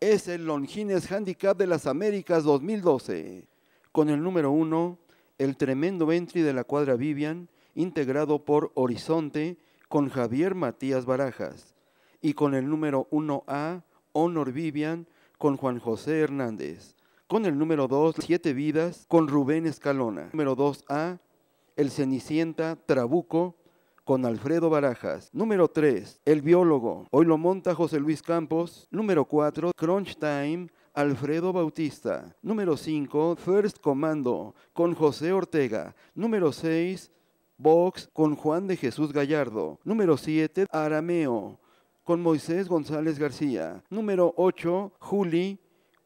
Es el Longines Handicap de las Américas 2012. Con el número 1, el tremendo entry de la cuadra Vivian, integrado por Horizonte, con Javier Matías Barajas. Y con el número 1A, Honor Vivian, con Juan José Hernández. Con el número 2, Siete Vidas, con Rubén Escalona. Número 2A, El Cenicienta, Trabuco, con Alfredo Barajas. Número 3, El biólogo. Hoy lo monta José Luis Campos. Número 4, Crunch Time. Alfredo Bautista. Número 5, First Commando, con José Ortega. Número 6, Box, con Juan de Jesús Gallardo. Número 7, Arameo, con Moisés González García. Número 8, Juli,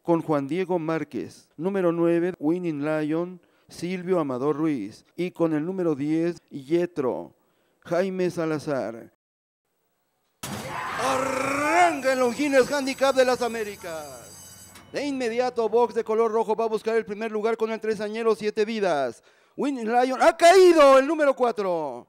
con Juan Diego Márquez. Número 9, Winning Lion, Silvio Amador Ruiz. Y con el número 10, Yetro, Jaime Salazar. Arranca el Longines Handicap de las Américas. De inmediato, Box de color rojo va a buscar el primer lugar con el tresañero, siete vidas. Winning Lion ha caído el número cuatro,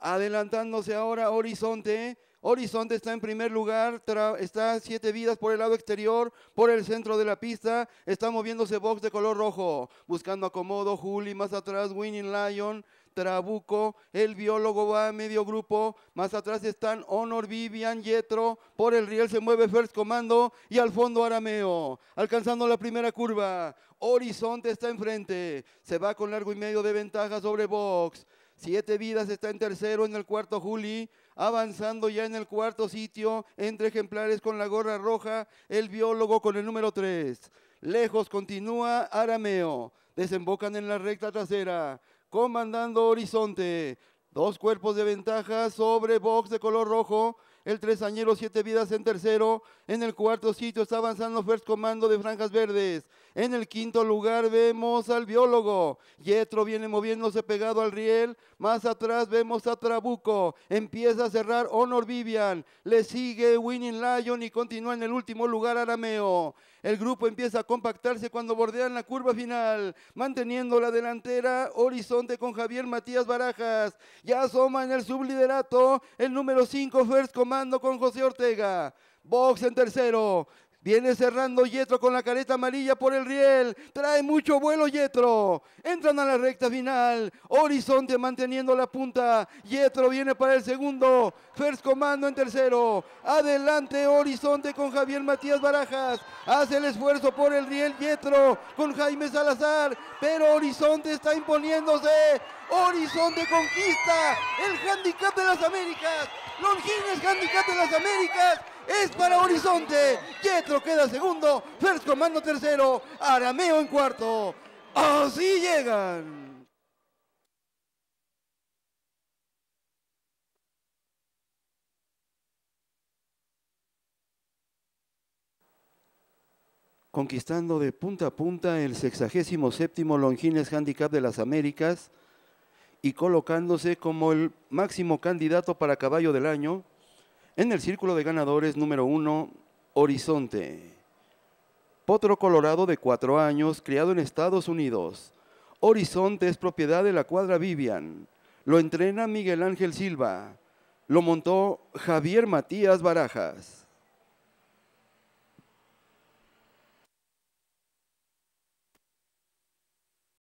Adelantándose ahora Horizonte. Horizonte está en primer lugar, está siete vidas por el lado exterior, por el centro de la pista. Está moviéndose Box de color rojo, buscando acomodo. Juli más atrás, Winning Lion. Trabuco, el biólogo va a medio grupo, más atrás están Honor, Vivian, Yetro, por el riel se mueve First Comando y al fondo Arameo, alcanzando la primera curva, Horizonte está enfrente, se va con largo y medio de ventaja sobre Box. Siete vidas está en tercero, en el cuarto Juli, avanzando ya en el cuarto sitio, entre ejemplares con la gorra roja, el biólogo con el número 3. Lejos continúa Arameo, desembocan en la recta trasera, comandando Horizonte. Dos cuerpos de ventaja sobre Box de color rojo. El tresañero, siete vidas en tercero. En el cuarto sitio está avanzando First Comando de Franjas Verdes. En el quinto lugar vemos al biólogo. Yetro viene moviéndose pegado al riel. Más atrás vemos a Trabuco. Empieza a cerrar Honor Vivian. Le sigue Winning Lion y continúa en el último lugar Arameo. El grupo empieza a compactarse cuando bordean la curva final, manteniendo la delantera Horizonte con Javier Matías Barajas. Ya asoma en el subliderato el número 5 First Comando con José Ortega. Box en tercero, Viene cerrando Yetro con la careta amarilla por el riel. Trae mucho vuelo Yetro. Entran a la recta final. Horizonte manteniendo la punta. Yetro viene para el segundo. First Comando en tercero. Adelante Horizonte con Javier Matías Barajas. Hace el esfuerzo por el riel Yetro con Jaime Salazar. Pero Horizonte está imponiéndose. Horizonte conquista el handicap de las Américas. Longines handicap de las Américas es para Horizonte. Pietro queda segundo, First Comando tercero, Arameo en cuarto. Así llegan. conquistando de punta a punta el séptimo Longines Handicap de las Américas y colocándose como el máximo candidato para caballo del año en el círculo de ganadores número uno, Horizonte. Potro Colorado de cuatro años, criado en Estados Unidos. Horizonte es propiedad de la cuadra Vivian. Lo entrena Miguel Ángel Silva. Lo montó Javier Matías Barajas.